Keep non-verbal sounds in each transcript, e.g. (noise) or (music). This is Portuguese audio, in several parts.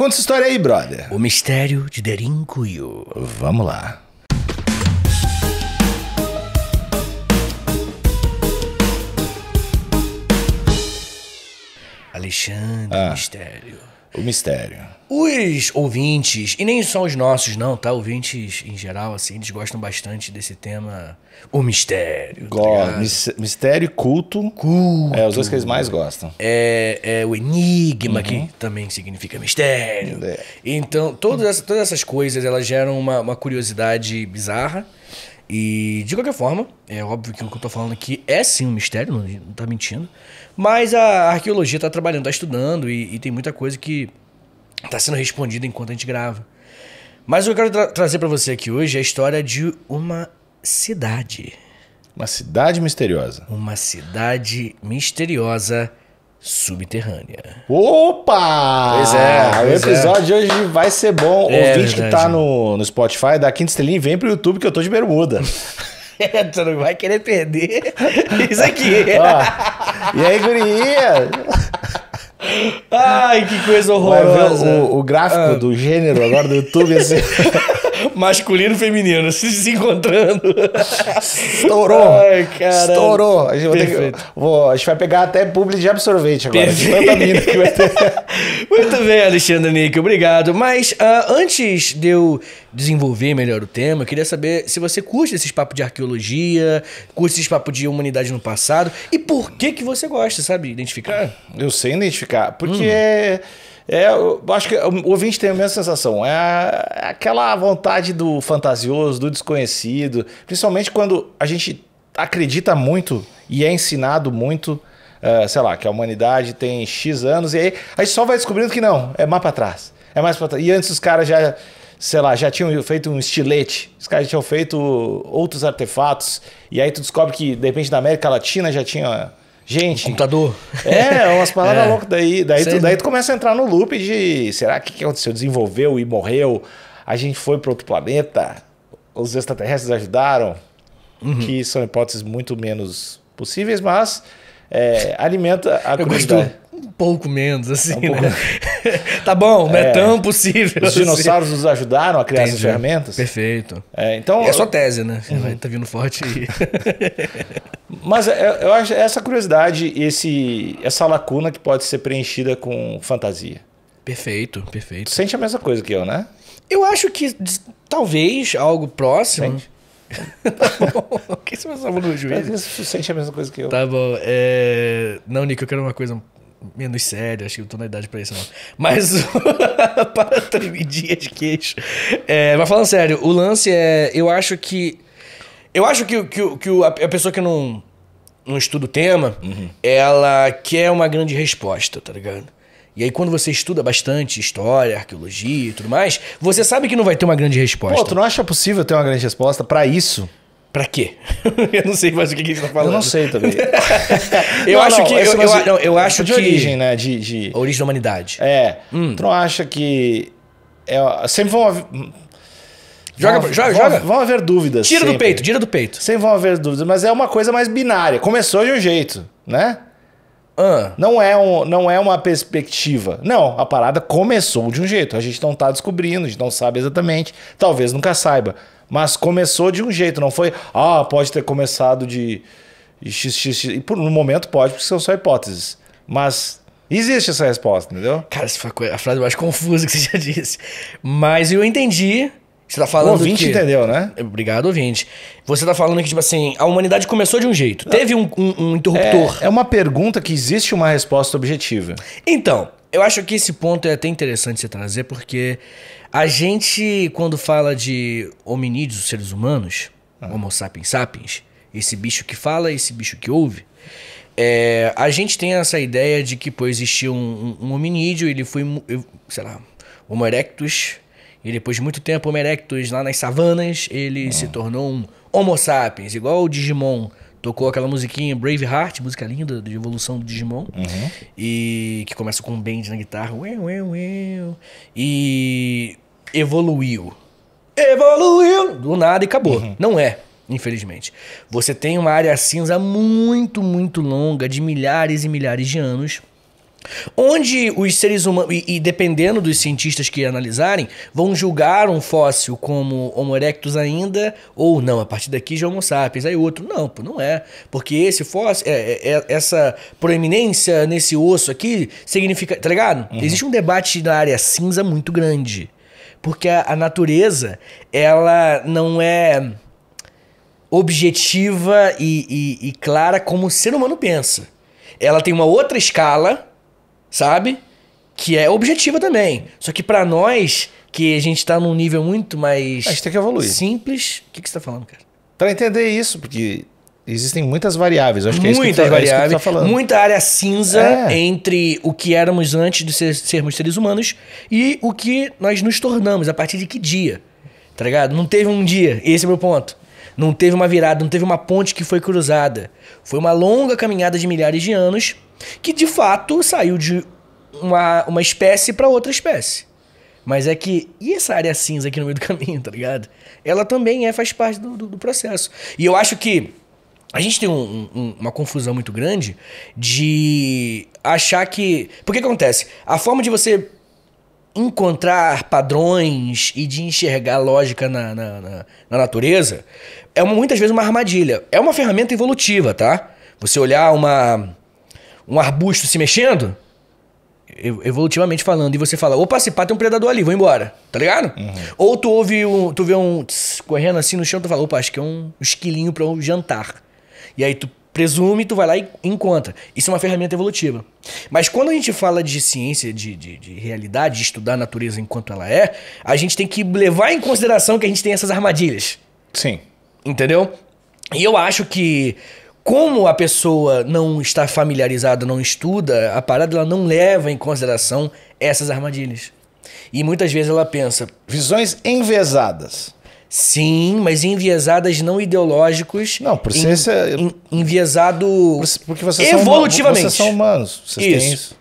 Conta essa história aí, brother. O mistério de Derin Cuyo. Vamos lá. Alexandre ah. Mistério. O mistério. Os ouvintes, e nem só os nossos, não, tá? Ouvintes em geral, assim, eles gostam bastante desse tema. O mistério. Gosto. Tá mistério e culto. Culto. É, os dois que eles mais gostam. É, é o enigma, uhum. que também significa mistério. É. Então, todas, essa, todas essas coisas, elas geram uma, uma curiosidade bizarra. E, de qualquer forma, é óbvio que o que eu tô falando aqui é sim um mistério, não, não tá mentindo. Mas a arqueologia está trabalhando, está estudando e, e, tem muita coisa que está sendo respondida enquanto a gente grava. Mas o que eu quero tra trazer para você aqui hoje é a história de uma cidade. Uma cidade misteriosa. Uma cidade misteriosa subterrânea. Opa! Pois é. Pois o é. episódio é. de hoje vai ser bom. É, vídeo é que tá no, no Spotify, da quinta estrelinha vem pro YouTube que eu tô de bermuda. (laughs) (laughs) tu não vai querer perder (laughs) isso aqui. e aí, gurinha? Ai, que coisa horrorosa. o, o gráfico ah. do gênero agora do YouTube, assim... (laughs) masculino e feminino (laughs) se encontrando. Estourou. Ai, cara. Estourou. A gente, que, vou, a gente, vai pegar até publi de absorvente agora. (laughs) Muito bem, Alexandre Nick, obrigado. Mas uh, antes de eu desenvolver melhor o tema, eu queria saber se você curte esses papos de arqueologia, curte esses papos de humanidade no passado e por que que você gosta, sabe? Identificar? Ah, eu sei identificar. Porque. Hum. É é, eu acho que o ouvinte tem a mesma sensação. É, é aquela vontade do fantasioso, do desconhecido, principalmente quando a gente acredita muito e é ensinado muito, uh, sei lá, que a humanidade tem X anos, e aí a gente só vai descobrindo que não, é mais pra trás. É mais pra trás. E antes os caras já, sei lá, já tinham feito um estilete, os caras já tinham feito outros artefatos, e aí tu descobre que, de repente, na América Latina já tinha Gente. Computador. É, é umas palavras (laughs) é. loucas. Daí, daí, tu, daí tu começa a entrar no loop de será que o que aconteceu? Desenvolveu e morreu? A gente foi para outro planeta? Os extraterrestres ajudaram? Uhum. Que são hipóteses muito menos possíveis, mas é, alimenta a Eu curiosidade. gosto um pouco menos, assim, é um né? (laughs) (laughs) tá bom, não é, é tão possível. Os assim. dinossauros nos ajudaram a criar Entendi. essas ferramentas. Perfeito. É, então, é a sua tese, né? Uhum. Vai, tá vindo forte. (laughs) Mas é, eu acho essa curiosidade, esse, essa lacuna que pode ser preenchida com fantasia. Perfeito, perfeito. Tu sente a mesma coisa que eu, né? Eu acho que talvez algo próximo. Sente. (laughs) tá bom. O que você pensava no juiz? Você sente a mesma coisa que eu. Tá bom. É... Não, Nico, eu quero uma coisa menos sério, acho que eu tô na idade pra isso não. Mas (laughs) para tremidinha de queixo. É, mas falando sério, o lance é. Eu acho que. Eu acho que, que, que a pessoa que não, não estuda o tema, uhum. ela quer uma grande resposta, tá ligado? E aí, quando você estuda bastante história, arqueologia e tudo mais, você sabe que não vai ter uma grande resposta. Pô, tu não acha possível ter uma grande resposta para isso? Pra quê? (laughs) eu não sei mais o que, que gente tá falando. Eu não sei também. (laughs) eu não, acho não, que. Eu, eu, não, eu é acho de que. origem, né? De, de... origem da humanidade. É. Hum. Tu não acha que. É, sempre vão. Haver, hum, joga, vão, joga, vão, joga. Vão haver dúvidas. Tira sempre. do peito, tira do peito. Sempre vão haver dúvidas, mas é uma coisa mais binária. Começou de um jeito, né? Ah. Não, é um, não é uma perspectiva. Não, a parada começou de um jeito. A gente não tá descobrindo, a gente não sabe exatamente. Talvez nunca saiba. Mas começou de um jeito, não foi, ah, pode ter começado de xxx. E por um momento pode, porque são só hipóteses. Mas existe essa resposta, entendeu? Cara, essa foi a frase mais confusa que você já (laughs) disse. Mas eu entendi. Você tá falando. O ouvinte que... entendeu, né? Obrigado, ouvinte. Você tá falando que, tipo assim, a humanidade começou de um jeito. Não. Teve um, um, um interruptor. É, é uma pergunta que existe uma resposta objetiva. Então, eu acho que esse ponto é até interessante você trazer, porque a gente, quando fala de hominídeos, seres humanos, ah. Homo sapiens sapiens, esse bicho que fala, esse bicho que ouve, é, a gente tem essa ideia de que, pô, existia um, um, um hominídeo, ele foi, sei lá, Homo erectus, e depois de muito tempo, Homo erectus lá nas savanas, ele ah. se tornou um Homo sapiens, igual o Digimon Tocou aquela musiquinha Brave Heart, música linda de evolução do Digimon. Uhum. E que começa com um bend na guitarra. Ué, ué, ué. E evoluiu. Evoluiu! Do nada e acabou. Uhum. Não é, infelizmente. Você tem uma área cinza muito, muito longa, de milhares e milhares de anos. Onde os seres humanos, e, dependendo dos cientistas que analisarem, vão julgar um fóssil como Homo erectus ainda, ou não, a partir daqui já é Homo sapiens, aí outro, não, pô, não é. Porque esse fóssil, é, é, é, essa proeminência nesse osso aqui, significa, tá ligado? Uhum. Existe um debate na área cinza muito grande. Porque a, a natureza, ela não é objetiva e, e, e clara como o ser humano pensa. Ela tem uma outra escala sabe? Que é objetiva também. Só que para nós, que a gente tá num nível muito mais. A gente tem que evoluir. Simples. O que, que você tá falando, cara? Para entender isso, porque existem muitas variáveis. Eu acho que muitas é variáveis. É tá falando. Muita área cinza é. entre o que éramos antes de ser, sermos seres humanos e o que nós nos tornamos, a partir de que dia. Tá ligado? Não teve um dia. Esse é o meu ponto. Não teve uma virada, não teve uma ponte que foi cruzada. Foi uma longa caminhada de milhares de anos que de fato saiu de uma, uma espécie para outra espécie. Mas é que. E essa área cinza aqui no meio do (laughs) caminho, tá ligado? Ela também é, faz parte do, do, do processo. E eu acho que a gente tem um, um, uma confusão muito grande de achar que. Porque acontece? A forma de você encontrar padrões e de enxergar lógica na, na, na, na natureza é uma, muitas vezes uma armadilha. É uma ferramenta evolutiva, tá? Você olhar uma, um arbusto se mexendo, evolutivamente falando, e você fala, opa, se pá, tem um predador ali, vou embora, tá ligado? Uhum. Ou tu ouve um, tu vê um tss, correndo assim no chão, tu fala, opa, acho que é um esquilinho para um jantar. E aí tu presume, tu vai lá e encontra. Isso é uma ferramenta evolutiva. Mas quando a gente fala de ciência, de, de, de, realidade, de estudar a natureza enquanto ela é, a gente tem que levar em consideração que a gente tem essas armadilhas. Sim. Entendeu? E eu acho que como a pessoa não está familiarizada, não estuda, a parada ela não leva em consideração essas armadilhas. E muitas vezes ela pensa. Visões enviesadas. Sim, mas enviesadas não ideológicos. Não, por ser. Em, é... enviesado. Porque vocês evolutivamente. são humanos. Vocês isso. têm isso.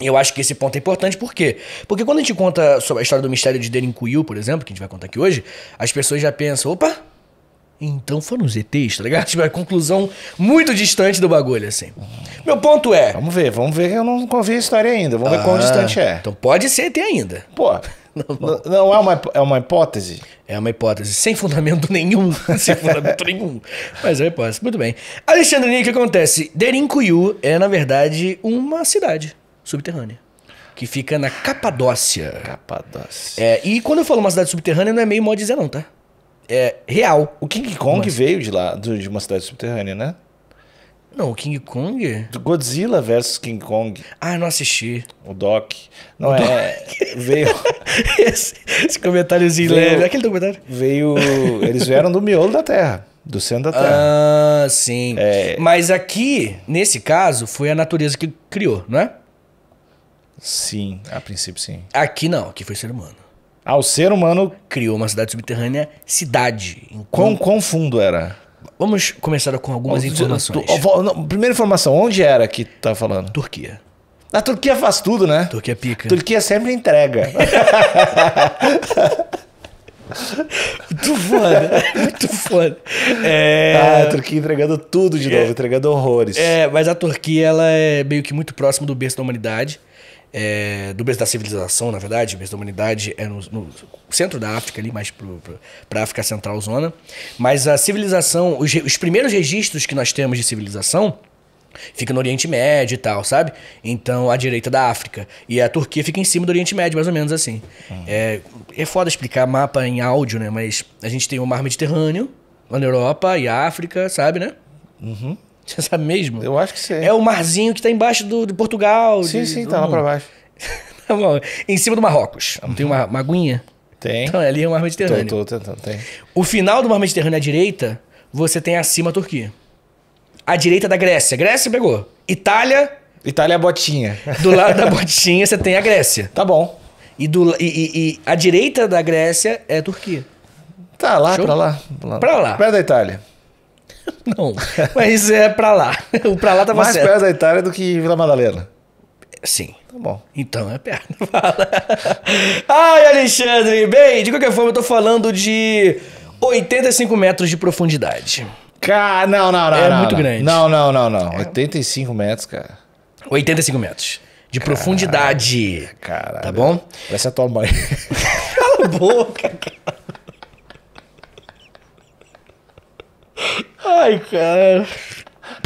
Eu acho que esse ponto é importante, por quê? Porque quando a gente conta sobre a história do mistério de Derinkuyu, por exemplo, que a gente vai contar aqui hoje, as pessoas já pensam: opa, então foram os ETs, tá ligado? (laughs) Tipo, a conclusão muito distante do bagulho, assim. Meu ponto é. Vamos ver, vamos ver que eu não ouvi a história ainda. Vamos ah, ver quão ah, distante é. Então pode ser ET ainda. Pô. (laughs) Não, não. é, uma, é uma hipótese? É uma hipótese, sem fundamento (laughs) nenhum. sem fundamento nenhum. Mas é uma hipótese. Muito bem. Alexandre, o que acontece? Derinkuyu é, na verdade, uma cidade subterrânea que fica na Capadócia. Capadócia. É, e quando eu falo uma cidade subterrânea, não é meio mal dizer, não, tá? é, real. O King Kong Mas... veio de lá, de uma cidade subterrânea, né? Não, o King Kong? Godzilla versus King Kong. Ah, não assisti. O Doc. Não o é. Doc. (laughs) Veio. (laughs) esse, esse comentáriozinho veio, leve. Aquele documentário. Veio. Eles vieram do miolo da Terra. Do centro da Terra. Ah, sim. É... Mas aqui, nesse caso, foi a natureza que criou, não é? Sim, a princípio sim. Aqui não, aqui foi ser humano. Ah, o ser humano. Criou uma cidade subterrânea, cidade. Então, quão, quão fundo era? Vamos começar com algumas informações. primeira informação, onde era que tu tá falando? Turquia. A Turquia faz tudo, né? Turquia é pica. Turquia sempre entrega. Muito (laughs) foda, muito foda. É... Ah, a Turquia entregando tudo de é, novo, é... entregando horrores. É, mas a Turquia ela é meio que muito próximo do berço da humanidade é, do berço da civilização, na verdade, berço da humanidade é no, no, centro da África, ali mais para a África Central Zona. Mas a civilização, os, os primeiros registros que nós temos de civilização Fica no Oriente Médio e tal, sabe? Então, à direita da África. E a Turquia fica em cima do Oriente Médio, mais ou menos assim. Hum. É, é foda explicar mapa em áudio, né? Mas a gente tem o Mar Mediterrâneo, na Europa e a África, sabe, né? Uhum. (laughs) Você sabe mesmo? Eu acho que sim. É o marzinho que tá embaixo do, de Portugal. Sim, de, sim, tá lá pra baixo. (laughs) tá bom. Em cima do Marrocos. Não tem uma, uma aguinha? Tem. Então, ali é o mar Mediterrâneo. Tô, tô tentando, tem. O final do mar Mediterrâneo à direita, você tem acima a Turquia. À direita da Grécia. Grécia pegou. Itália. Itália é a botinha. Do lado da (laughs) botinha você tem a Grécia. Tá bom. E, do, e, e, e à direita da Grécia é a Turquia. Tá, lá Show? pra lá. Pra lá. Pra lá. Perto da Itália. (laughs) Não, mas é para lá. O para lá tá Mais certo. perto da Itália do que Vila Madalena. Sim. Tá bom. Então é perto. (laughs) Fala. Ai, Alexandre. Bem, de qualquer forma, eu tô falando de 85 metros de profundidade. Cara, não, não, não. É não, muito não. grande. Não, não, não, não. É. 85 metros, cara. 85 metros. De caralho, profundidade. Caralho. Tá bom? Parece a tua mãe. (laughs) Cala a boca, cara. Ai, cara.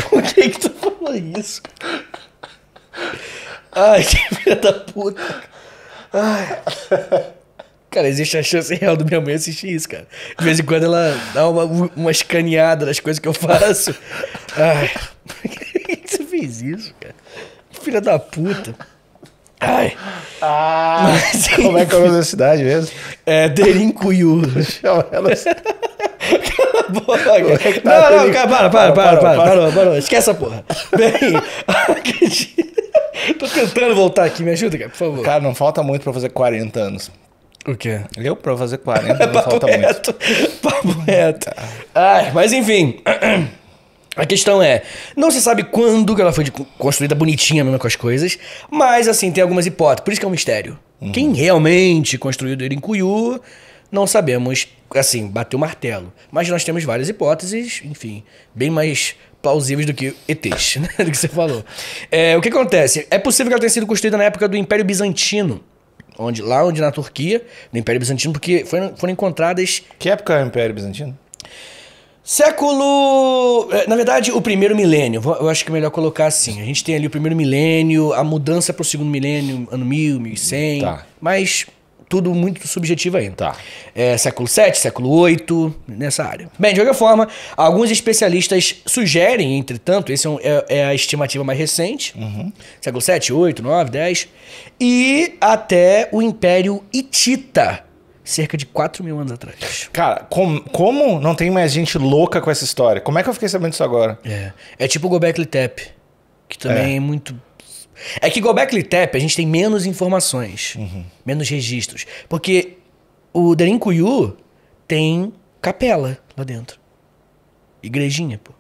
Por que que tu falou isso? Ai, que filha da puta. Ai. Cara, existe a chance real do minha mãe assistir isso, cara. De vez em quando ela dá uma, uma escaneada nas coisas que eu faço. Ai, por que, que fez isso, cara? Filha da puta. Ai. Ah, Mas, como é que é o nome da cidade mesmo? É Derincuyu. Chama ela boca. É tá não, não, cara, para, para, para, para, Esquece essa porra. Bem, (laughs) Tô tentando voltar aqui, me ajuda, cara, por favor. Cara, não falta muito pra fazer 40 anos. O quê? Eu pra fazer 40 (laughs) é não falta reto. muito. Papo tá. reto. Ai, mas enfim. (clears throat) A questão é, não se sabe quando que ela foi construída bonitinha mesmo com as coisas, mas assim, tem algumas hipóteses, por isso que é um mistério. Uhum. Quem realmente construiu ele em Cuiú não sabemos, assim, bater o martelo. Mas nós temos várias hipóteses, enfim, bem mais plausíveis do que ETs, (laughs) né? do que você falou. É, o que acontece? É possível que ela tenha sido construída na época do Império Bizantino. Onde, lá onde na Turquia, no Império Bizantino, porque foram, foram encontradas. Que época é o Império Bizantino? Século. É, na verdade, o primeiro milênio. Eu acho que é melhor colocar assim. A gente tem ali o primeiro milênio, a mudança para o segundo milênio, ano 1000, 1100. Tá. Mas tudo muito subjetivo ainda. Tá. É, século 7, século 8, nessa área. Bem, de qualquer forma, alguns especialistas sugerem, entretanto, essa é, um, é, é, a estimativa mais recente, uhum. século 7, 8, 9, 10, e até o Império Hitita, cerca de 4 mil anos atrás. Cara, com, como não tem mais gente louca com essa história? Como é que eu fiquei sabendo disso agora? É, é tipo o Gobekli Tepe, que também é, é muito é que Gobekli Tepe a gente tem menos informações, uhum. menos registros. Porque o Derinkuyu tem capela lá dentro. Igrejinha, pô.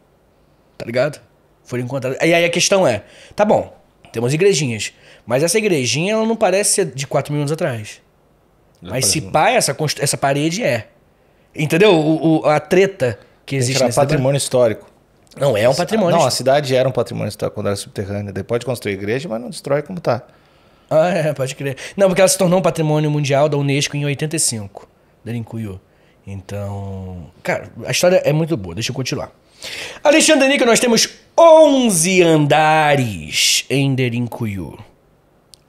Tá ligado? Foram encontradas. E aí a questão é: tá bom, temos igrejinhas. Mas essa igrejinha ela não parece ser de 4 mil anos atrás. mas se pá, essa, essa parede é. Entendeu? O, o a treta que existe. Era patrimônio histórico. Não, é um patrimônio. Não, a cidade era um patrimônio tá, quando era subterrânea. Depois de construir igreja, mas não destrói como tá. Ah, é, pode crer. Não, porque ela se tornou um patrimônio mundial da Unesco em 85, da Então, cara, a história é muito boa. Deixa eu continuar. Alexandre Nica, nós temos 11 andares em Derinkuyu.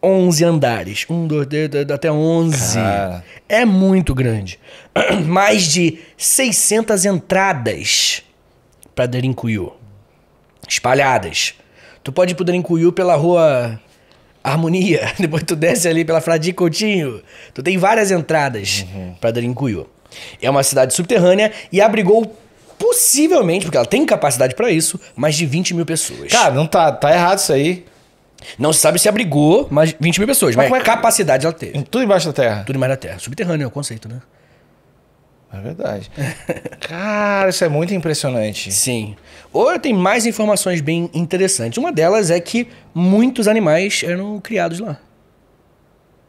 11 andares. Um, dois, três, três até 11. Cara. É muito grande. (clears throat) Mais de 600 entradas para Derincuyu. Espalhadas. Tu pode ir pro Derincuyu pela rua Harmonia, (laughs) depois tu desce ali pela Fradi Coutinho. Tu tem várias entradas uhum. para Derincuyu. É uma cidade subterrânea e abrigou possivelmente, porque ela tem capacidade para isso, mais de 20 mil pessoas. Cara, não tá, tá errado isso aí. Não se sabe se abrigou mais 20 mil pessoas, mas, mas é capacidade ela teve. Tudo embaixo da terra. Tudo embaixo da terra. Subterrâneo é o conceito, né? É verdade. (laughs) Cara, isso é muito impressionante. Sim. Ou tem mais informações bem interessantes. Uma delas é que muitos animais eram criados lá.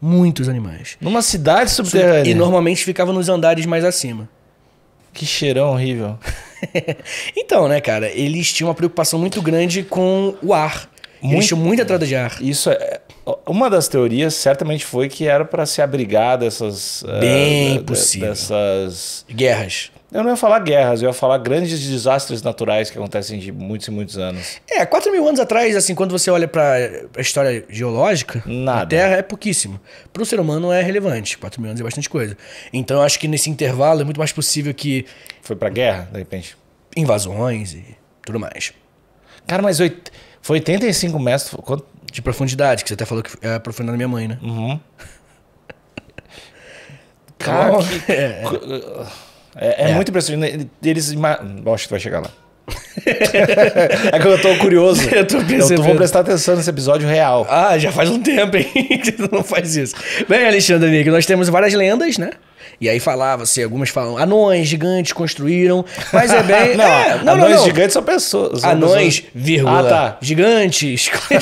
Muitos animais. Numa cidade subterrânea? E normalmente ficavam nos andares mais acima. Que cheirão horrível. (laughs) então, né, cara? Eles tinham uma preocupação muito grande com o ar. Muito... Eles tinham muita entrada de ar. Isso é, uma das teorias certamente foi que era para se abrigar dessas. Eh, Bem uh, possível. Dessas. Guerras. Eu não ia falar guerras, eu ia falar grandes desastres naturais que acontecem de muitos e muitos anos. É, 4 mil anos atrás, assim, quando você olha para a história geológica, Nada. a Terra é pouquíssimo. Para o ser humano é relevante, 4 mil anos é bastante coisa. Então eu acho que nesse intervalo é muito mais possível que. Foi para guerra, de repente? Invasões e tudo mais. Cara, mas oito foi 85 metros. Quanto de profundidade, que você até falou que é aprofundar na minha mãe, né? Uhum. Cara, que... (laughs) É. é, é, é, muito impressionante. Eles. Acho que tu vai chegar lá. (laughs) é que eu tô curioso. (laughs) Eu tô percebendo. Eu vou prestar atenção nesse episódio real. Ah, já faz um tempo, hein? (laughs) Que tu não faz isso. Bem, Alexandre Nick, nós temos várias lendas, né? E aí falava-se, assim, algumas falam, anões gigantes construíram, mas é bem. não, é, não, anões não, gigantes são pessoas. São anões, pessoas... vírgula. Ah, tá. Gigantes. É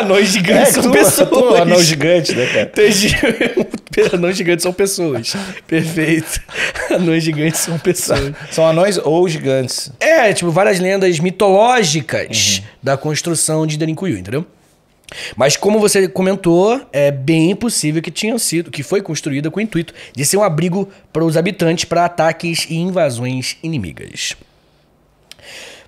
anões gigantes é, são é pessoas. Tu, anão gigante, né, cara? anões gigantes são pessoas. Perfeito. (laughs) anões gigantes são pessoas. São anões ou gigantes. É, tipo, várias lendas mitológicas uhum. da construção de Derinkuyu, entendeu? Mas como você comentou, é bem possível que tinha sido, que foi construída com o intuito de ser um abrigo para os habitantes para ataques e invasões inimigas.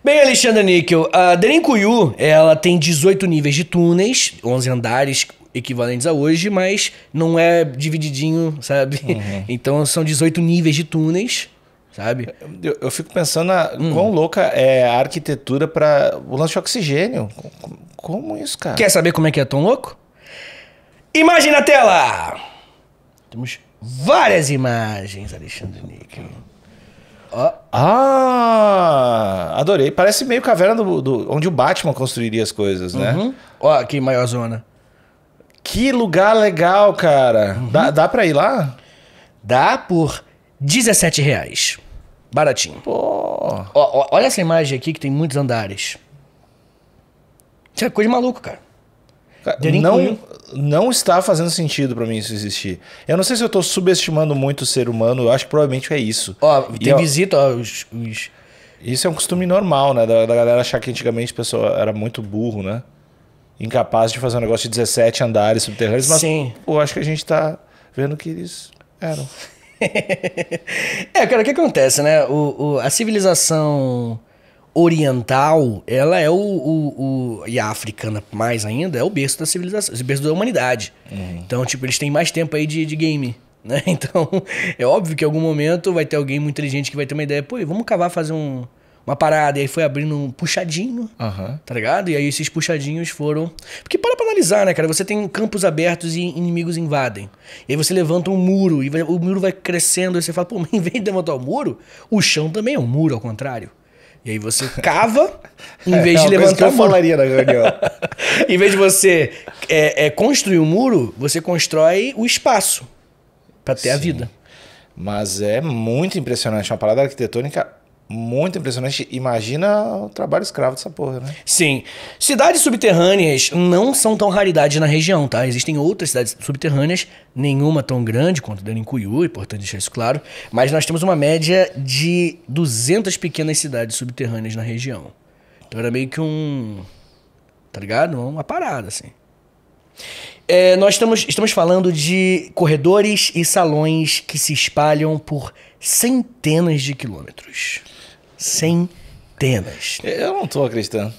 Bem, Alexandre Níquel, a Derinkuyu, ela tem 18 níveis de túneis, 11 andares, equivalentes a hoje, mas não é divididinho, sabe? Uhum. (laughs) Então são 18 níveis de túneis sabe? Eu, eu, fico pensando hum. quão louca é a arquitetura para o lance de oxigênio. Como, isso, cara? Quer saber como é que é tão louco? Imagem na tela! Temos várias imagens, Alexandre Nick. Oh. Ah, adorei. Parece meio caverna do, do, onde o Batman construiria as coisas, né? Uhum. Ó, uhum. oh, maior zona. Que lugar legal, cara. Uhum. Dá, dá pra ir lá? Dá por 17 reais. Baratinho. Pô. Ó, ó, olha essa imagem aqui que tem muitos andares. Isso é coisa de maluco, cara. não, não está fazendo sentido para mim isso existir. Eu não sei se eu tô subestimando muito o ser humano, eu acho que provavelmente é isso. Ó, tem e, visita, ó, os, os... Isso é um costume normal, né? Da, da galera achar que antigamente a pessoa era muito burro, né? incapazes de fazer um negócio de 17 andares subterrâneos, mas Sim. eu acho que a gente está vendo que eles eram. (laughs) é, cara, o que acontece, né? O, o, a civilização oriental, ela é o, o, o, E a africana, mais ainda, é o berço da civilização, o berço da humanidade. Uhum. Então, tipo, eles têm mais tempo aí de, de game. Né? (laughs) Então, é óbvio que em algum momento vai ter alguém muito inteligente que vai ter uma ideia, pô, vamos cavar fazer um uma parada, e aí foi abrindo um puxadinho, uhum. tá ligado? E aí esses puxadinhos foram. Porque para pra analisar, né, cara? Você tem campos abertos e inimigos invadem. E aí você levanta um muro, e o muro vai crescendo, e você fala, pô, mas em vez de levantar o um muro, o chão também é um muro, ao contrário. E aí você cava, (laughs) em vez é de levantar. Que eu falaria na né, reunião. (laughs) em vez de você é, é construir o um muro, você constrói o espaço para ter Sim. a vida. Mas é muito impressionante, é uma parada arquitetônica muito impressionante. Imagina o trabalho escravo dessa porra, né? Sim. Cidades subterrâneas não são tão raridade na região, tá? Existem outras cidades subterrâneas, nenhuma tão grande quanto Danicuyu, importante deixar isso claro. Mas nós temos uma média de 200 pequenas cidades subterrâneas na região. Então era meio que um. Tá ligado? Uma parada, assim. É, nós estamos, estamos falando de corredores e salões que se espalham por centenas de quilômetros. Centenas. Eu não estou acreditando.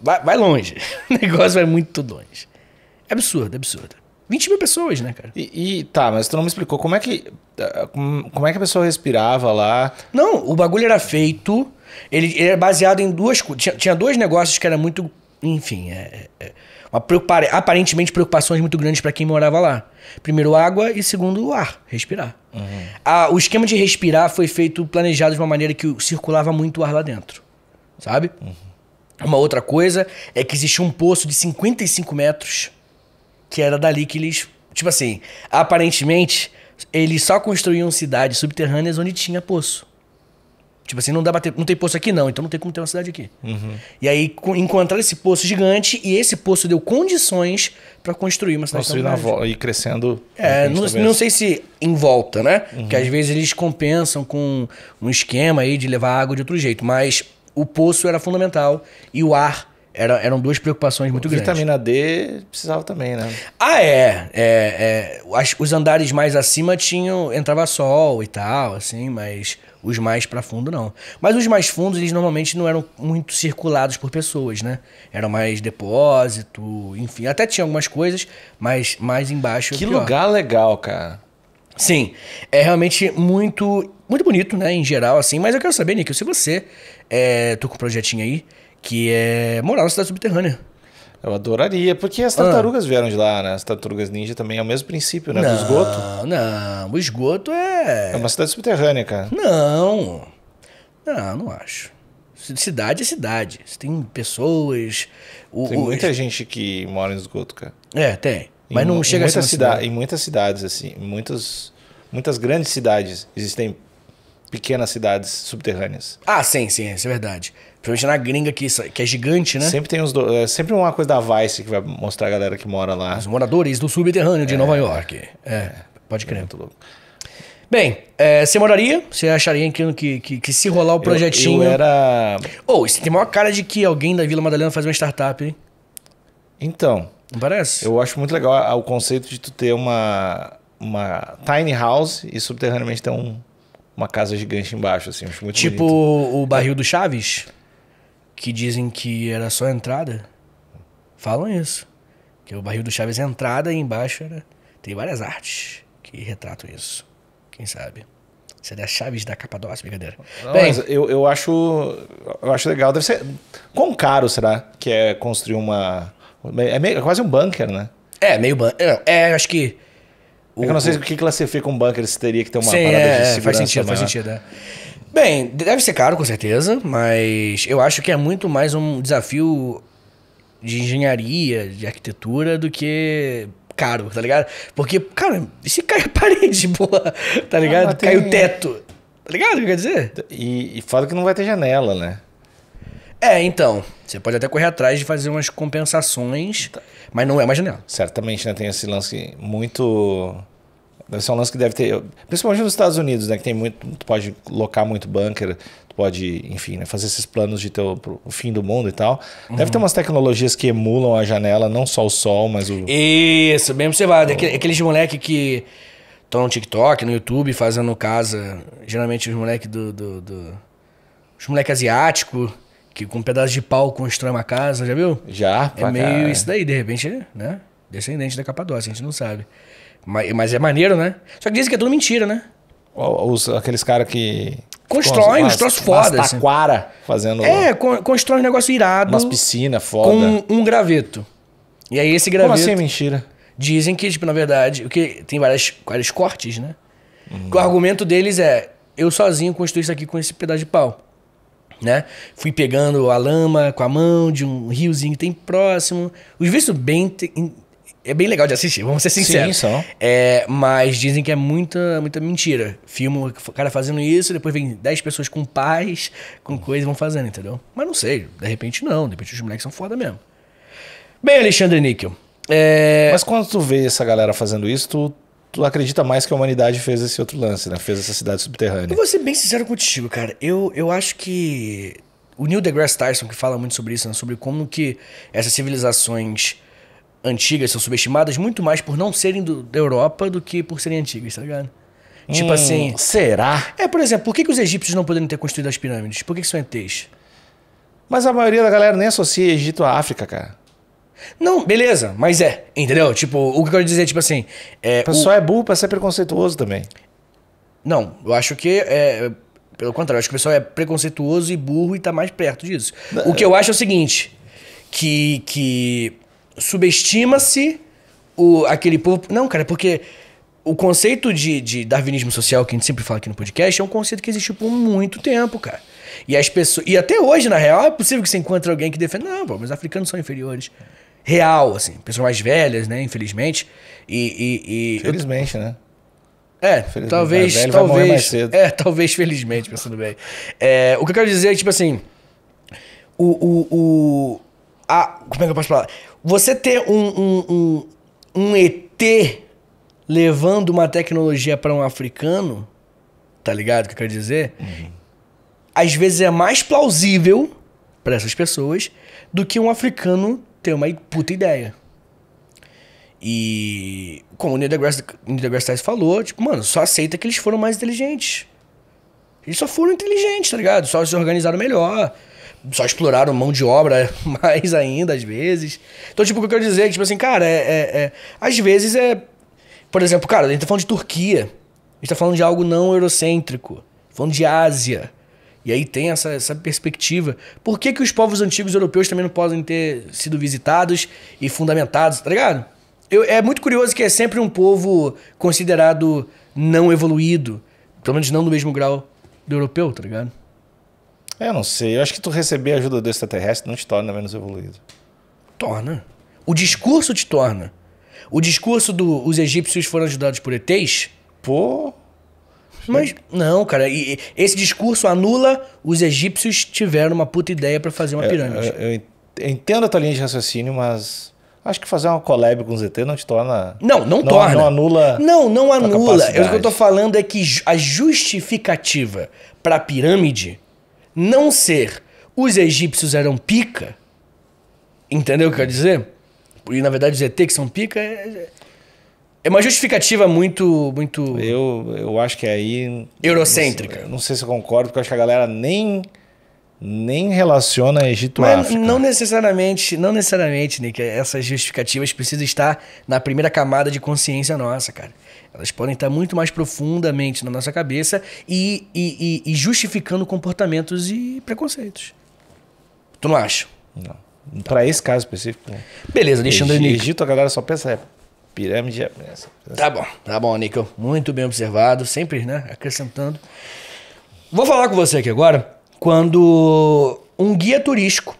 Vai, vai longe. (laughs) O negócio vai muito longe. É absurdo, é absurdo. 20 mil pessoas, né, cara? E, e, tá, mas tu não me explicou como é que. Eh, como é que a pessoa respirava lá? Não, o bagulho era feito. Ele, ele era baseado em duas. Tinha, tinha dois negócios que era muito. Enfim, é, é, é aparentemente preocupações muito grandes para quem morava lá. Primeiro, água e segundo, o ar, respirar. Uhum. A, o esquema de respirar foi feito, planejado de uma maneira que circulava muito ar lá dentro, sabe? Uhum. Uma outra coisa é que existia um poço de 55 metros que era dali que eles. Tipo assim, aparentemente, eles só construíam cidades subterrâneas onde tinha poço. Tipo assim, não dá pra ter, não tem poço aqui não, então não tem como ter uma cidade aqui. Uhum. E aí encontrar esse poço gigante e esse poço deu condições para construir uma cidade. Construir na volta e crescendo. É, não, não, sei se em volta, né? Uhum. Porque às vezes eles compensam com um esquema aí de levar água de outro jeito, mas o poço era fundamental e o ar era, eram duas preocupações muito grandes. Vitamina D precisava também, né? Ah, é. é, é as, os andares mais acima tinham entrava sol e tal, assim, mas os mais para fundo, não. Mas os mais fundos, eles normalmente não eram muito circulados por pessoas, né? Era mais depósito, enfim. Até tinha algumas coisas, mas mais embaixo. É que lugar legal, cara. Sim, é realmente muito muito bonito, né, em geral, assim. Mas eu quero saber, Nick, se você é, tô com um projetinho aí que é morar na cidade subterrânea. Eu adoraria, porque as tartarugas ah. vieram de lá, né? As tartarugas ninja também é o mesmo princípio, né? Não, Do esgoto. Não, o esgoto é. É uma cidade subterrânea, cara. Não. Não, não acho. Cidade é cidade. Tem pessoas. O, tem muita o... gente que mora em esgoto, cara. É, tem. Mas em, não chega a ser. Cida cidade. Em muitas cidades, assim, muitas muitas grandes cidades, existem pequenas cidades subterrâneas. Ah, sim, sim, isso é verdade. Principalmente na gringa, que, que é gigante, né? Sempre tem os do... é sempre uma coisa da Vice que vai mostrar a galera que mora lá. Os moradores do subterrâneo é, de Nova York. É, é pode crer. muito louco. Bem, é, você moraria? Você acharia que, que, que, que se rolar o projetinho. Eu, eu era. Ou oh, você tem maior cara de que alguém da Vila Madalena faz uma startup, hein? Então. Não parece? Eu acho muito legal o conceito de tu ter uma, uma tiny house e subterraneamente ter um, uma casa gigante embaixo, assim. Acho muito tipo bonito. o barril do Chaves, que dizem que era só entrada. Falam isso. Que o barril do Chaves é entrada e embaixo era. Tem várias artes que retratam isso. Quem sabe? Seria é a Chaves da Capadócia, brincadeira. Não, Bem, eu, eu, acho, eu acho legal. Deve ser. Quão caro será que é construir uma. É, meio, é quase um bunker, né? É, meio bunker. é, é acho que o, é que eu não sei o que classifica um bunker se teria que ter uma Sim, parada é, de é, segurança. Faz sentido, maior. faz sentido. É. Bem, deve ser caro, com certeza, mas eu acho que é muito mais um desafio de engenharia, de arquitetura, do que caro, tá ligado? Porque, cara, se cai a (laughs) parede, boa, tá ligado? Ah, tem... Cai o teto. Tá ligado o que quer dizer? E, e fala que não vai ter janela, né? É, então. Você pode até correr atrás de fazer umas compensações, tá. mas não é uma janela. Certamente, né? Tem esse lance muito. Deve ser um lance que deve ter. Principalmente nos Estados Unidos, né? Que tem muito. Tu pode locar muito bunker, tu pode, enfim, né? fazer esses planos de ter o, o fim do mundo e tal. Uhum. Deve ter umas tecnologias que emulam a janela, não só o sol, mas o. Isso, bem observado. O... Aqueles moleque que estão no TikTok, no YouTube, fazendo casa. Geralmente os moleque do. do, do... Os moleque asiático que com um pedaço de pau constrói uma casa, já viu? Já, É meio cara. isso daí, de repente, né? Descendente da Capadócia, a gente não sabe. Mas, mas é maneiro, né? Só que dizem que é tudo mentira, né? Os, aqueles caras que. Constroem uns troços foda. Assim. taquara fazendo. É, constrói um negócio irado. Umas piscinas foda. Com um graveto. E aí esse graveto. Como assim é mentira? Dizem que, tipo, na verdade, o que tem várias, vários cortes, né? Hum. Que o argumento deles é: eu sozinho construí isso aqui com esse pedaço de pau né? Fui pegando a lama com a mão de um riozinho que tem próximo. Os vistos bem é bem legal de assistir, vamos ser sinceros. Sim, são. É, mas dizem que é muita, muita mentira. Filma o cara fazendo isso, depois vem 10 pessoas com paz, com coisa e vão fazendo, entendeu? Mas não sei, de repente não, de repente os moleques são foda mesmo. Bem, Alexandre Níquel. É... Mas quando tu vê essa galera fazendo isso, tu tu acredita mais que a humanidade fez esse outro lance, né? Fez essa cidade subterrânea. Eu vou ser bem sincero contigo, cara. Eu, eu acho que o Neil deGrasse Tyson que fala muito sobre isso, né? sobre como que essas civilizações antigas são subestimadas muito mais por não serem do, da Europa do que por serem antigas, tá ligado? Tipo hum, tipo assim. Será? É, por exemplo, por que, que os egípcios não poderiam ter construído as pirâmides? Por que, que são ETs? Mas a maioria da galera nem associa Egito à África, cara. Não, beleza, mas é, entendeu? Tipo, o que eu quero dizer é tipo assim. É, pessoal o... é burro pra ser preconceituoso também. Não, eu acho que é. Pelo contrário, eu acho que o pessoal é preconceituoso e burro e tá mais perto disso. O que é. eu acho é o seguinte: que, que subestima-se o, aquele povo. Não, cara, porque o conceito de, de darwinismo social que a gente sempre fala aqui no podcast é um conceito que existe por muito tempo, cara. E as pessoas. E até hoje, na real, é possível que você encontre alguém que defenda. Não, pô, mas africanos são inferiores real, assim. Pessoas mais velhas, né? Infelizmente. E. e, e Felizmente, eu... né? É, Felizmente, talvez. Velho, talvez. É, talvez, felizmente, pensando bem. É, o que eu quero dizer é, tipo assim. O. o, o a, como é que eu posso falar? Você ter um, um, um, um ET levando uma tecnologia para um africano, tá ligado o que eu quero dizer? Uhum. Às vezes é mais plausível para essas pessoas do que um africano ter uma puta ideia. E como o Neil deGrasse, Tyson falou, tipo, mano, só aceita que eles foram mais inteligentes. Eles só foram inteligentes, tá ligado? Só se organizaram melhor. Só exploraram mão de obra (laughs) mais ainda, às vezes. Então, tipo, o que eu quero dizer é, tipo assim, cara, é, é, é, às vezes é... Por exemplo, cara, a gente tá falando de Turquia. A gente tá falando de algo não eurocêntrico. Falando de Ásia. E aí tem essa, essa perspectiva. Por que, que os povos antigos europeus também não podem ter sido visitados e fundamentados, tá ligado? Eu, é muito curioso que é sempre um povo considerado não evoluído. Pelo menos não no mesmo grau do europeu, tá ligado? É, não sei. Eu acho que tu receber a ajuda do extraterrestre não te torna menos evoluído. Torna. O discurso te torna. O discurso dos do, egípcios foram ajudados por ETs. Pô. Mas, não, cara, e, e esse discurso anula os egípcios tiveram uma puta ideia para fazer uma pirâmide. Eu, eu entendo a tua linha de raciocínio, mas Acho que fazer uma collab com o ZT não te torna. Não, não, não torna. Não anula. Não, não anula. Eu, o que eu estou falando é que a justificativa para a pirâmide não ser os egípcios eram pica. Entendeu o que eu quero dizer? E na verdade os ZT que são pica é, é é uma justificativa muito. muito... Eu, eu acho que aí. Eurocêntrica. Não, não sei se eu concordo, porque eu acho que a galera nem. Nem relaciona Egito Mas África. não necessariamente, não necessariamente, Nick, essas justificativas precisam estar na primeira camada de consciência nossa, cara. Elas podem estar muito mais profundamente na nossa cabeça e, e, e, e justificando comportamentos e preconceitos. Tu não acha? Não. Tá. Para esse caso específico. Né? Beleza, deixando Egito, Nick. Egito, a galera só pensa é Pirâmide é essa. Tá bom, tá bom, Nico. Muito bem observado, sempre, né? Acrescentando. Vou falar com você aqui agora quando um guia turístico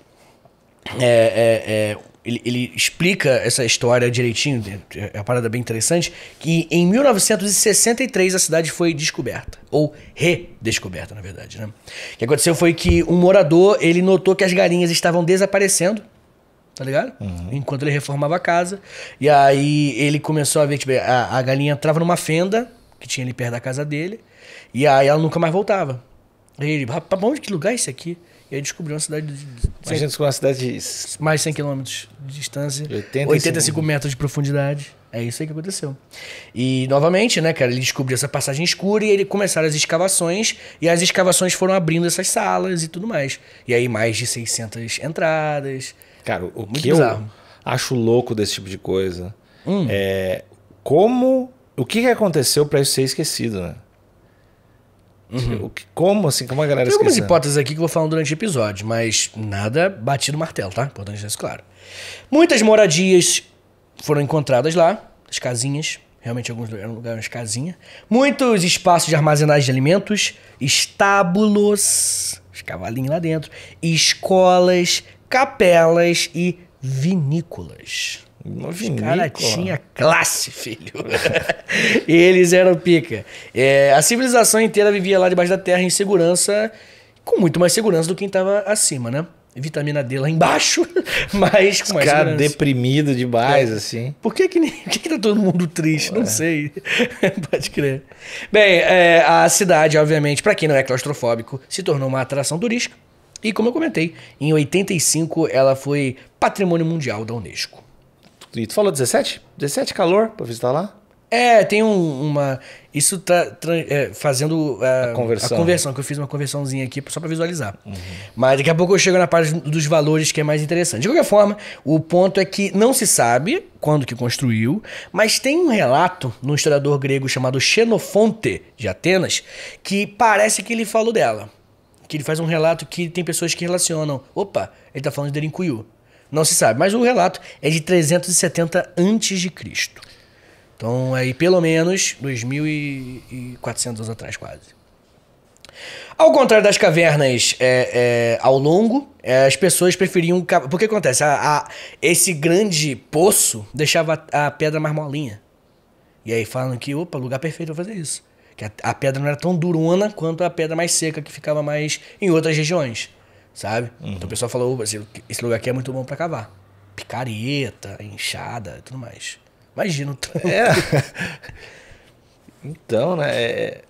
é, é, é, ele, ele, explica essa história direitinho, é uma parada bem interessante, que em 1963 a cidade foi descoberta, ou redescoberta, na verdade, né? O que aconteceu foi que um morador, ele notou que as galinhas estavam desaparecendo tá ligado? Uhum. Enquanto ele reformava a casa. E aí ele começou a ver, tipo, a, a galinha entrava numa fenda que tinha ali perto da casa dele. E aí ela nunca mais voltava. Aí ele, rapaz, onde que lugar é esse aqui? E aí descobriu uma cidade de. 100, gente com uma cidade de. Mais 100 quilômetros de distância. 85, 85 metros de profundidade. É isso aí que aconteceu. E, novamente, né, cara, ele descobriu essa passagem escura e ele começaram as escavações. E as escavações foram abrindo essas salas e tudo mais. E aí, mais de 600 entradas. Cara, o Muito que bizarro. eu acho louco desse tipo de coisa hum. é como. O que, que aconteceu para isso ser esquecido, né? Uhum. Tipo, como assim? Como a galera Tem algumas hipóteses aqui que eu vou falando durante o episódio, mas nada batido martelo, tá? Importante deixar isso claro. Muitas moradias foram encontradas lá, as casinhas. Realmente, alguns lugares, as casinhas. Muitos espaços de armazenagem de alimentos, estábulos, os cavalinhos lá dentro, escolas, capelas e vinícolas. Uma vinícola. tinha classe, (laughs) filho. Eles eram pica. É, a civilização inteira vivia lá debaixo da terra em segurança, com muito mais segurança do que quem estava acima, né? Vitamina D lá embaixo, (laughs) mas com mais Cara deprimido demais, é. assim. Por que que, (laughs) que que tá todo mundo triste? Não é. sei. Pode crer. Bem, é, a cidade, obviamente, para quem não é claustrofóbico, se tornou uma atração turística e como eu comentei, em 85 ela foi patrimônio mundial da Unesco. E tu falou 17? 17 calor para visitar lá? É, tem um, uma. Isso tá é, fazendo a, é, a, conversão. a conversão, né? que eu fiz uma conversãozinha aqui só para visualizar. Uhum. Mas daqui a pouco eu chego na parte dos valores que é mais interessante. De qualquer forma, o ponto é que não se sabe quando que construiu, mas tem um relato num historiador grego chamado Xenofonte de Atenas que parece que ele falou dela. Que ele faz um relato que tem pessoas que relacionam. Opa, ele está falando de Derinkuyu. Não se sabe, mas o relato é de 370 antes de Cristo. Então, aí pelo menos 2.400 anos atrás, quase. Ao contrário das cavernas é, é, ao longo, é, as pessoas preferiam. Porque acontece? A, a, esse grande poço deixava a, a pedra mais molinha. E aí falam que, opa, lugar perfeito para fazer isso. Que a, a, pedra não era tão durona quanto a pedra mais seca que ficava mais em outras regiões, sabe? Uhum. Então o pessoal falou, esse lugar aqui é muito bom para cavar. Picareta, enxada e tudo mais. Imagina o tanto. É. (laughs) Então, né? É,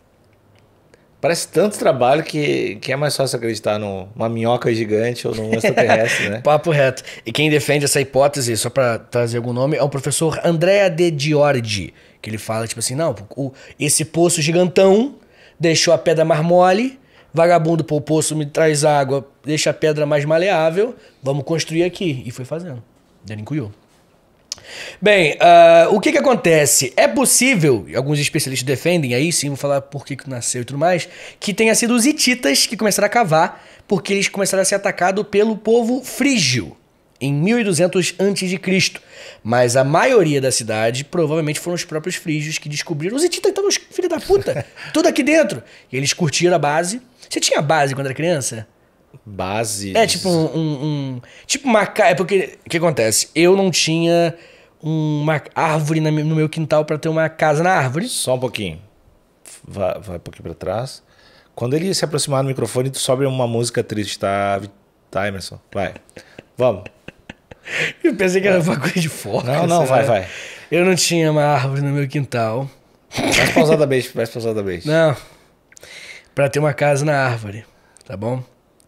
Parece tanto trabalho que, que é mais fácil acreditar numa minhoca gigante ou num extraterrestre, (laughs) né? Papo reto. E quem defende essa hipótese, só para trazer algum nome, é o professor Andrea de Giordi, que ele fala tipo assim, não, o, esse poço gigantão deixou a pedra mais mole, vagabundo pro o poço me traz água, deixa a pedra mais maleável, vamos construir aqui. E foi fazendo. Delinquiu. Bem, uh, o que que acontece? É possível, alguns especialistas defendem, aí sim vou falar por que, que nasceu e tudo mais, que tenha sido os hititas que começaram a cavar, porque eles começaram a ser atacados pelo povo frígio em 1200 a.C. Mas a maioria da cidade provavelmente foram os próprios frígios que descobriram. Os hititas estão filhos da puta, (laughs) tudo aqui dentro. E eles curtiram a base. Você tinha base quando era criança? base. É tipo um, um, tipo uma É porque o que acontece? Eu não tinha uma árvore no meu quintal para ter uma casa na árvore. Só um pouquinho. Vai, vai um pouquinho para trás. Quando ele se aproximar do microfone, tu sobe uma música triste, tá, tá Emerson? Vai. Vamos. (laughs) Eu pensei que era é. uma coisa de foca. Não, não, vai, vai. Eu não tinha uma árvore no meu quintal. Mais pausada beijo, mais pausada beijo. Não. Pra ter uma casa na árvore, tá bom?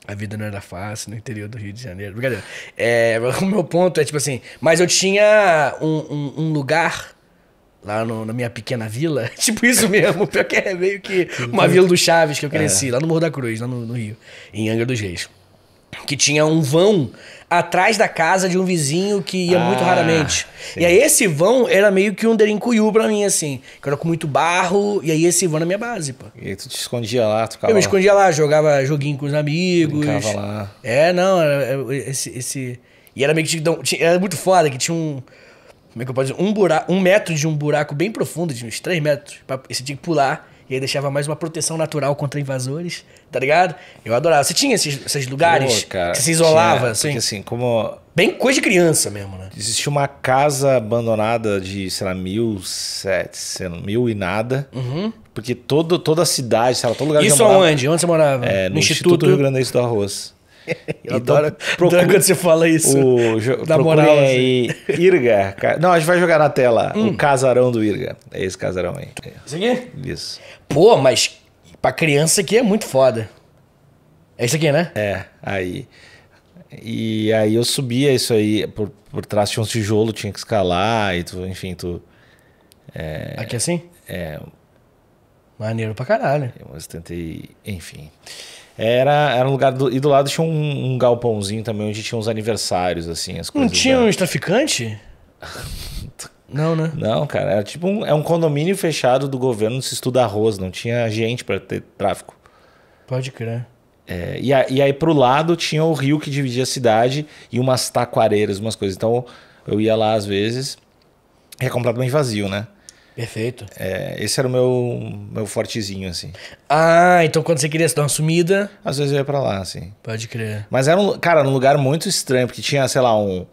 a vida não era fácil no interior do Rio de Janeiro. Brincadeira. É, (laughs) o meu ponto é tipo assim, mas eu tinha um, um, um lugar lá no, na minha pequena vila, (laughs) tipo isso mesmo, pior que é meio que uma vila do Chaves que eu cresci, é. lá no Morro da Cruz, lá no, no Rio, em Angra dos Reis que tinha um vão atrás da casa de um vizinho que ia ah, muito raramente. Sim. E aí esse vão era meio que um derincuiu pra mim, assim. Que era com muito barro, e aí esse vão na minha base, pô. E aí tu te escondia lá, tu Eu me escondia lá, jogava joguinho com os amigos. Brincava lá. É, não, é, esse... esse... E era meio que... Tinha, era muito foda, que tinha um... Como é que eu posso dizer? Um, buraco, um metro de um buraco bem profundo, de uns três metros. Pra, você tinha que pular... E aí deixava mais uma proteção natural contra invasores, tá ligado? Eu adorava. Você tinha esses, esses lugares Pô, cara, que se isolava, tinha, assim? Porque, assim, como... Bem coisa de criança mesmo, né? Existia uma casa abandonada de, sei lá, mil, sete, mil e nada. Uhum. Porque todo, toda a cidade, sei lá, todo lugar Isso que eu morava... Isso aonde? Onde você morava? É, no, no Instituto, Instituto Rio Grande do Arroz. Eu adoro, então, procura, adoro quando você fala isso. O, da moral. Aí, assim. Irga. Não, a gente vai jogar na tela. Hum. O casarão do Irga. É esse casarão aí. Isso aqui? Isso. Pô, mas pra criança aqui é muito foda. É isso aqui, né? É, aí. E aí eu subia isso aí. Por, por trás tinha um tijolo, tinha que escalar. E tu, enfim, tu. É, aqui é assim? É. Maneiro pra caralho. Eu tentei. Enfim. Era, era um lugar. Do, e do lado tinha um, um galpãozinho também, onde tinha uns aniversários, assim, as Não tinha da... um traficante? (laughs) Não, né? Não, cara. Era tipo um, é um condomínio fechado do governo, se estuda arroz, não tinha gente para ter tráfico. Pode crer. É, e, a, e aí pro lado tinha o rio que dividia a cidade e umas taquareiras, umas coisas. Então eu ia lá às vezes, é completamente vazio, né? Perfeito. É, esse era o meu, meu fortezinho, assim. Ah, então quando você queria dar uma sumida. Às vezes eu ia pra lá, assim. Pode crer. Mas era um, cara, um lugar muito estranho, porque tinha, sei lá, um.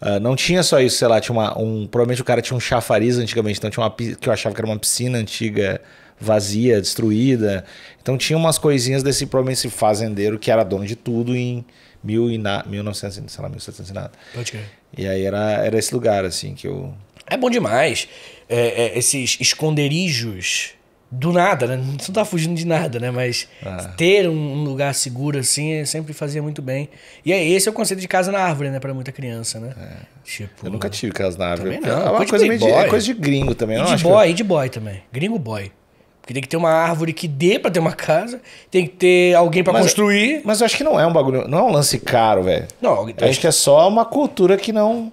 Uh, não tinha só isso, sei lá, tinha uma, um. Provavelmente o cara tinha um chafariz antigamente, então tinha uma que eu achava que era uma piscina antiga, vazia, destruída. Então tinha umas coisinhas desse, provavelmente, esse fazendeiro que era dono de tudo em mil e na, 1900, sei lá, 1700 e nada. Pode crer. E aí era, era esse lugar, assim, que eu. É bom demais é, é, esses esconderijos do nada, né? Não tá fugindo de nada, né? Mas é. ter um lugar seguro assim é, sempre fazia muito bem. E aí, é esse é o conceito de casa na árvore, né? Pra muita criança, né? É. Tipo, eu nunca tive casa na árvore. Não. É uma coisa, de, de é coisa de gringo também. E de boy, que... e de boy também. Gringo boy. Porque tem que ter uma árvore que dê pra ter uma casa, tem que ter alguém para construir. Mas eu acho que não é um bagulho, não é um lance caro, velho. Não, acho que é só uma cultura que não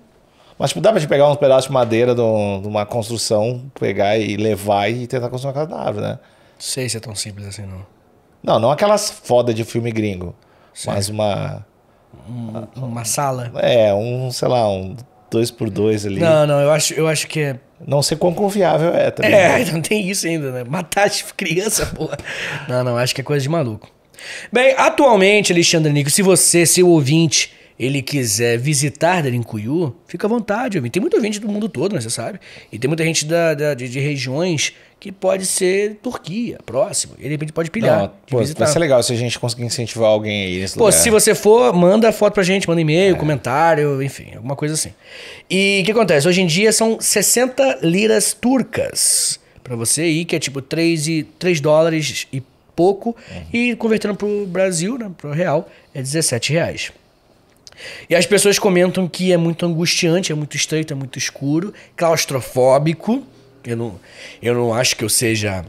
mas, tipo, dá pra gente pegar uns pedaços de madeira de, uma construção, pegar e levar e tentar construir uma casa da árvore, né? Não sei se é tão simples assim, não. Não, não aquelas foda de filme gringo. Sim. Mas uma. Um, uma sala? É, um, sei lá, um 2 por 2 ali. Não, não, eu acho, eu acho que é. Não sei quão confiável é também. Tá é, (laughs) não tem isso ainda, né? Matar criança, porra. não, não, acho que é coisa de maluco. Bem, atualmente, Alexandre Nico, se você, seu ouvinte, ele quiser visitar Derincuyu, fica à vontade. Tem muita gente do mundo todo, né, você sabe? E tem muita gente da, da de, de, regiões que pode ser Turquia, próximo. E de repente pode pilhar. Não, pô, visitar. Vai ser legal se a gente conseguir incentivar alguém aí nesse pô, lugar. Pô, se você for, manda foto pra gente, manda e-mail, é. comentário, enfim, alguma coisa assim. E o que acontece? Hoje em dia são 60 liras turcas para você ir, que é tipo 3, e, 3 dólares e pouco. Uhum. E convertendo pro Brasil, né, pro real, é 17 reais. E as pessoas comentam que é muito angustiante, é muito estreito, é muito escuro, claustrofóbico. Eu não, eu não acho que eu seja.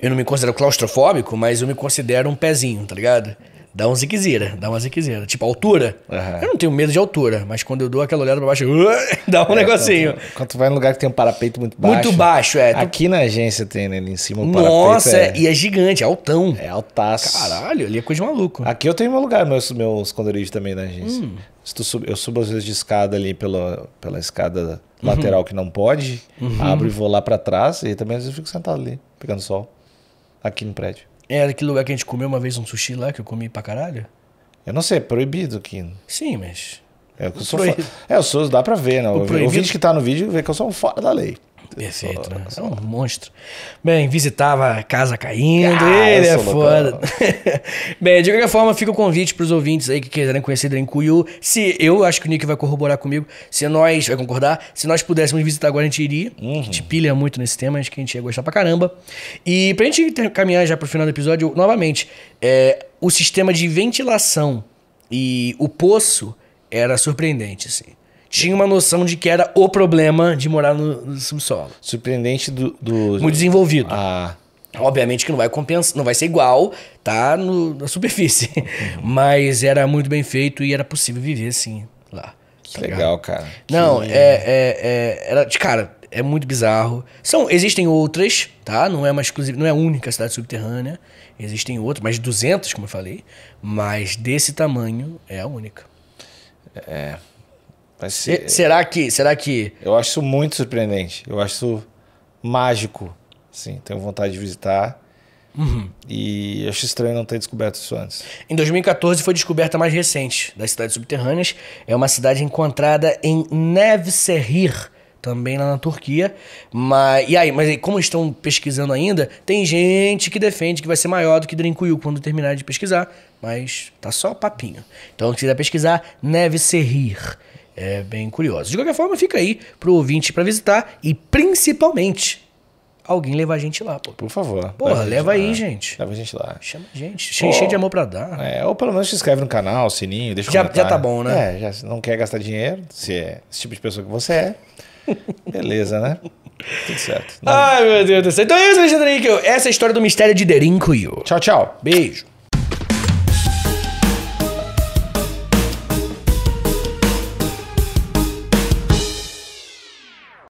Eu não me considero claustrofóbico, mas eu me considero um pezinho, tá ligado? Dá um ziquezira, dá uma ziquezira. Tipo, altura. Uhum. Eu não tenho medo de altura, mas quando eu dou aquela olhada pra baixo, uh, (laughs) dá um é, negocinho. Quando, quando tu vai num lugar que tem um parapeito muito baixo. Muito baixo, é. Aqui na agência tem, né? Ali em cima o Nossa, parapeito. Nossa, é. é... e é gigante, é altão. É altaço. Caralho, ali é coisa de maluco. Aqui eu tenho meu lugar, meus, meus esconderijos também na agência. Hum. Se tu sub, eu subo às vezes de escada ali pela, pela escada uhum. lateral que não pode, uhum. abro e vou lá para trás e também às vezes eu fico sentado ali, pegando sol, aqui no prédio. É aquele lugar que a gente comeu uma vez um sushi lá, que eu comi pra caralho? Eu não sei, é proibido aqui. Sim, mas. É, o sou, é, o sou, dá pra ver, né? O, o proibido... que tá no vídeo vê que eu sou um fora da lei. Perfeito, né? É um monstro. Bem, visitava a casa caindo, ah, ele é foda. Né? (laughs) Bem, de qualquer forma, fica o convite para os ouvintes aí que quiserem conhecer Drenkuyu. Se eu acho que o Nick vai corroborar comigo, se nós, vai concordar, se nós pudéssemos visitar agora, a gente iria. Uhum. A gente pilha muito nesse tema, acho que a gente ia gostar pra caramba. E pra gente caminhar já pro final do episódio, novamente, é, o sistema de ventilação e o poço era surpreendente, assim tinha uma noção de que era o problema de morar no, no subsolo. Surpreendente do, do... Muito desenvolvido. Ah. Obviamente que não vai compensar, não vai ser igual, tá no, na superfície. Uhum. (laughs) Mas era muito bem feito e era possível viver assim lá. Tá que tá legal, ligado? cara. Não, que... é, é, é, era, cara, é muito bizarro. São, existem outras, tá? Não é uma exclusiva, não é a única cidade subterrânea. Existem outras, mais de 200, como eu falei, mas desse tamanho é a única. É, Ser... será que. Será que. Eu acho isso muito surpreendente. Eu acho isso mágico. Sim, tenho vontade de visitar. Uhum. E acho estranho não ter descoberto isso antes. Em 2014 foi descoberta mais recente das cidades subterrâneas. É uma cidade encontrada em Nevşehir, também lá na Turquia. Mas, e aí, mas como estão pesquisando ainda, tem gente que defende que vai ser maior do que Drinkuyu quando terminar de pesquisar, mas tá só papinho. Então, se quiser pesquisar, Nevşehir é bem curioso. De qualquer forma, fica aí pro ouvinte para visitar e principalmente alguém levar a gente lá, pô. Por favor. Porra, leva, aí, lá. gente. Leva a gente lá. Chama a gente. Cheio, cheio de amor pra dar. É, ou pelo menos se inscreve no canal, sininho, deixa já, Já tá bom, né? É, já não quer gastar dinheiro, se é esse tipo de pessoa que você é. (laughs) Beleza, né? Tudo certo. Não. Ai, meu Deus do céu. Então é isso, Alexandre Níquel. Essa é a história do mistério de Derincoyo. Tchau, tchau. Beijo.